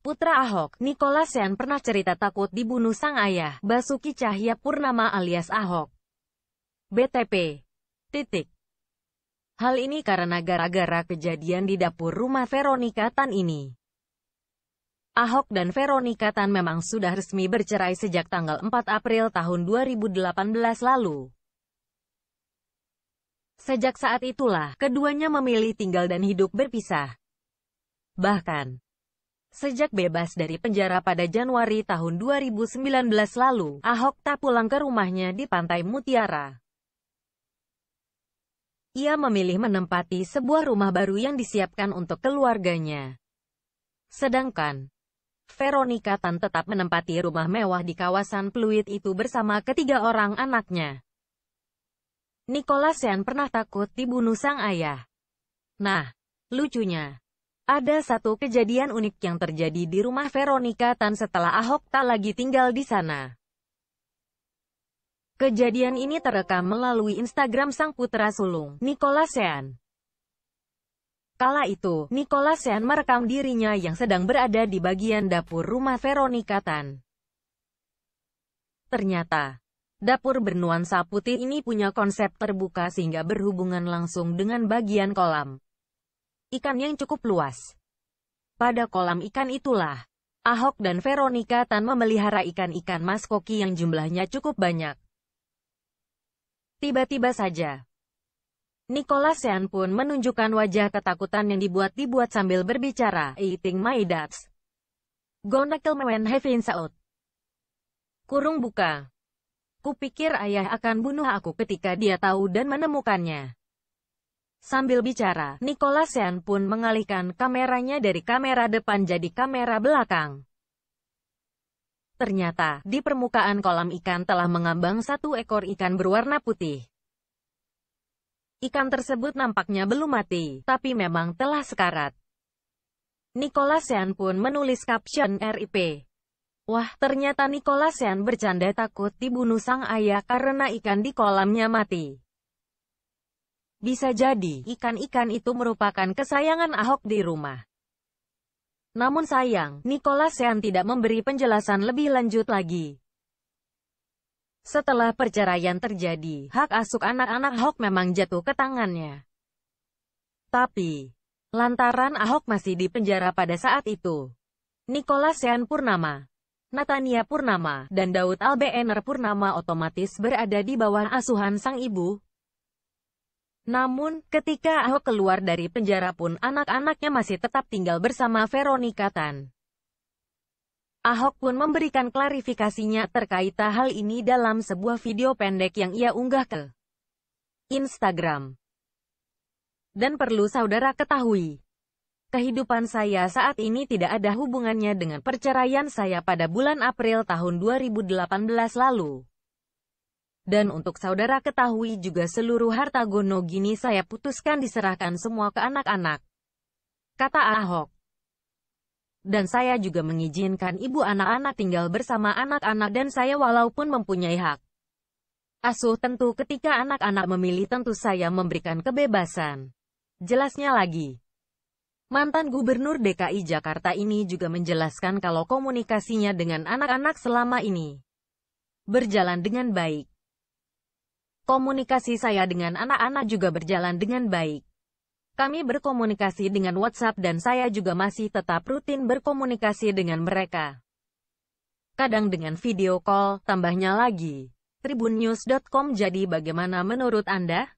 Putra Ahok, Nicholas Sen pernah cerita takut dibunuh sang ayah, Basuki Cahya Purnama alias Ahok. BTP. Titik. Hal ini karena gara-gara kejadian di dapur rumah Veronica Tan ini. Ahok dan Veronica Tan memang sudah resmi bercerai sejak tanggal 4 April tahun 2018 lalu. Sejak saat itulah, keduanya memilih tinggal dan hidup berpisah. Bahkan, sejak bebas dari penjara pada Januari tahun 2019 lalu, Ahok tak pulang ke rumahnya di Pantai Mutiara. Ia memilih menempati sebuah rumah baru yang disiapkan untuk keluarganya. Sedangkan, Veronica Tan tetap menempati rumah mewah di kawasan Pluit itu bersama ketiga orang anaknya. Nicholas yang pernah takut dibunuh sang ayah. Nah, lucunya, ada satu kejadian unik yang terjadi di rumah Veronica Tan setelah Ahok tak lagi tinggal di sana. Kejadian ini terekam melalui Instagram sang putra sulung, Nicholas Sean. Kala itu, Nicholas Sean merekam dirinya yang sedang berada di bagian dapur rumah Veronica Tan. Ternyata, Dapur bernuansa putih ini punya konsep terbuka sehingga berhubungan langsung dengan bagian kolam ikan yang cukup luas. Pada kolam ikan itulah, Ahok dan Veronica Tan memelihara ikan-ikan mas koki yang jumlahnya cukup banyak. Tiba-tiba saja, Nicholas Sean pun menunjukkan wajah ketakutan yang dibuat-dibuat sambil berbicara, eating my dad's. Gonna kill me when having out. Kurung buka. Aku pikir ayah akan bunuh aku ketika dia tahu dan menemukannya. Sambil bicara, Nicholas pun mengalihkan kameranya dari kamera depan jadi kamera belakang. Ternyata, di permukaan kolam ikan telah mengambang satu ekor ikan berwarna putih. Ikan tersebut nampaknya belum mati, tapi memang telah sekarat. Nicholas pun menulis caption RIP. Wah, ternyata Nikolasian bercanda takut dibunuh sang ayah karena ikan di kolamnya mati. Bisa jadi, ikan-ikan itu merupakan kesayangan Ahok di rumah. Namun sayang, Nikolasian tidak memberi penjelasan lebih lanjut lagi. Setelah perceraian terjadi, hak asuh anak-anak Ahok memang jatuh ke tangannya. Tapi, lantaran Ahok masih di penjara pada saat itu, Nikolasian Purnama Natania Purnama, dan Daud Albener Purnama otomatis berada di bawah asuhan sang ibu. Namun, ketika Ahok keluar dari penjara pun anak-anaknya masih tetap tinggal bersama Veronica Tan. Ahok pun memberikan klarifikasinya terkait hal ini dalam sebuah video pendek yang ia unggah ke Instagram. Dan perlu saudara ketahui, Kehidupan saya saat ini tidak ada hubungannya dengan perceraian saya pada bulan April tahun 2018 lalu. Dan untuk saudara ketahui juga seluruh harta Gono gini saya putuskan diserahkan semua ke anak-anak. Kata Ahok. Dan saya juga mengizinkan ibu anak-anak tinggal bersama anak-anak dan saya walaupun mempunyai hak. Asuh tentu ketika anak-anak memilih tentu saya memberikan kebebasan. Jelasnya lagi. Mantan Gubernur DKI Jakarta ini juga menjelaskan kalau komunikasinya dengan anak-anak selama ini berjalan dengan baik. Komunikasi saya dengan anak-anak juga berjalan dengan baik. Kami berkomunikasi dengan WhatsApp dan saya juga masih tetap rutin berkomunikasi dengan mereka. Kadang dengan video call, tambahnya lagi. Tribunnews.com Jadi bagaimana menurut Anda?